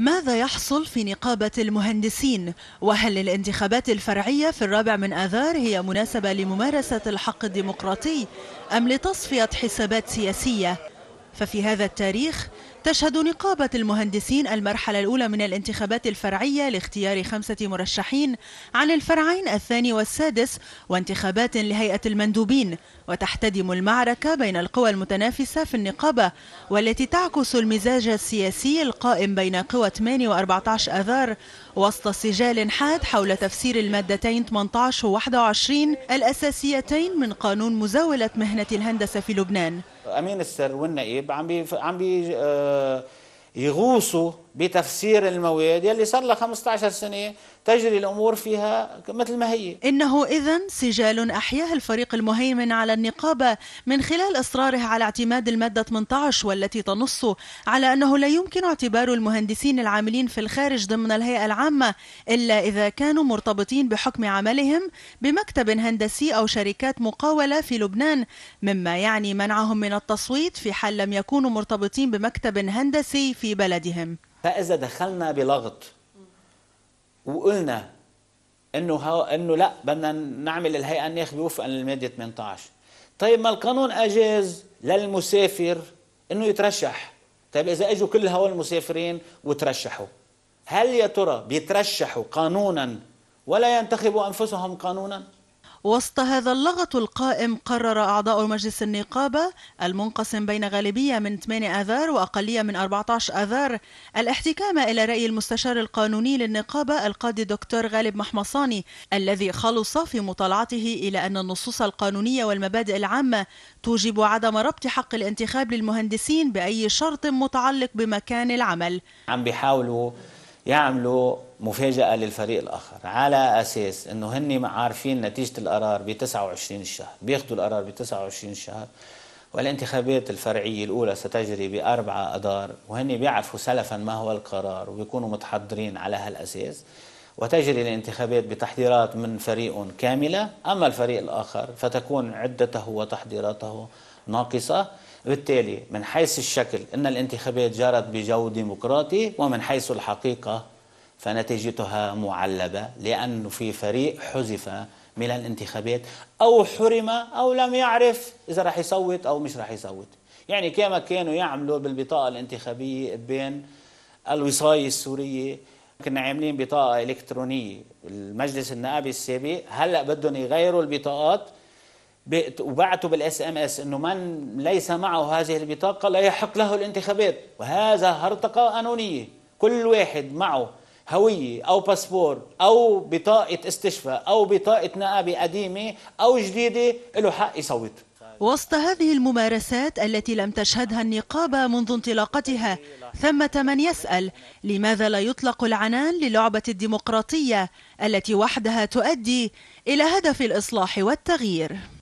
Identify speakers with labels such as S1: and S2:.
S1: ماذا يحصل في نقابة المهندسين؟ وهل الانتخابات الفرعية في الرابع من آذار هي مناسبة لممارسة الحق الديمقراطي أم لتصفية حسابات سياسية؟ ففي هذا التاريخ تشهد نقابة المهندسين المرحلة الأولى من الانتخابات الفرعية لاختيار خمسة مرشحين عن الفرعين الثاني والسادس وانتخابات لهيئة المندوبين وتحتدم المعركة بين القوى المتنافسة في النقابة والتي تعكس المزاج السياسي القائم بين قوى 8 و 14 أذار وسط سجال حاد حول تفسير المادتين 18 و 21 الأساسيتين من قانون مزاولة مهنة الهندسة في لبنان
S2: امين السر والنائب عم بي عم بي آه، يغوصوا بتفسير المواد يلي صار لها 15 سنة تجري الأمور فيها مثل ما
S1: هي إنه إذا سجال أحياه الفريق المهيمن على النقابة من خلال إصراره على اعتماد المادة 18 والتي تنص على أنه لا يمكن اعتبار المهندسين العاملين في الخارج ضمن الهيئة العامة إلا إذا كانوا مرتبطين بحكم عملهم بمكتب هندسي أو شركات مقاولة في لبنان مما يعني منعهم من التصويت في حال لم يكونوا مرتبطين بمكتب هندسي في بلدهم
S2: فإذا دخلنا بلغط وقلنا انه انه لا بدنا نعمل الهيئه الناخبه وفقا للماده 18 طيب ما القانون اجاز للمسافر انه يترشح طيب اذا اجوا كل هؤلاء المسافرين وترشحوا هل يا ترى بيترشحوا قانونا ولا ينتخبوا انفسهم قانونا
S1: وسط هذا اللغط القائم قرر أعضاء مجلس النقابة المنقسم بين غالبية من 8 آذار وأقلية من 14 آذار الاحتكام إلى رأي المستشار القانوني للنقابة القاضي دكتور غالب محمصاني الذي خلص في مطالعته إلى أن النصوص القانونية والمبادئ العامة توجب عدم ربط حق الانتخاب للمهندسين بأي شرط متعلق بمكان العمل
S2: عم بيحاولوا يعملوا مفاجأة للفريق الآخر على أساس أنه هن عارفين نتيجة القرار ب 29 الشهر بياخذوا القرار ب 29 الشهر والانتخابات الفرعية الأولى ستجري بأربعة أدار وهن بيعرفوا سلفا ما هو القرار وبيكونوا متحضرين على هالأساس وتجري الانتخابات بتحضيرات من فريق كاملة أما الفريق الآخر فتكون عدته وتحضيراته ناقصة بالتالي من حيث الشكل أن الانتخابات جرت بجو ديمقراطي ومن حيث الحقيقة فنتيجتها معلبة لأنه في فريق حذف من الانتخابات أو حرم أو لم يعرف إذا رح يصوت أو مش رح يصوت يعني كما كانوا يعملوا بالبطاقة الانتخابية بين الوصاية السورية كنا عاملين بطاقة إلكترونية المجلس النقابي السابق هلأ بدهم يغيروا البطاقات وبعتوا بالاس ام اس انه من ليس معه هذه البطاقه لا يحق له الانتخابات وهذا هرطقه قانونيه كل واحد معه هوية أو باسبور أو بطاقة استشفاء أو بطاقة نقابة قديمة أو جديدة له حق يصوت
S1: وسط هذه الممارسات التي لم تشهدها النقابة منذ انطلاقتها ثمة من يسأل لماذا لا يطلق العنان للعبة الديمقراطية التي وحدها تؤدي إلى هدف الإصلاح والتغيير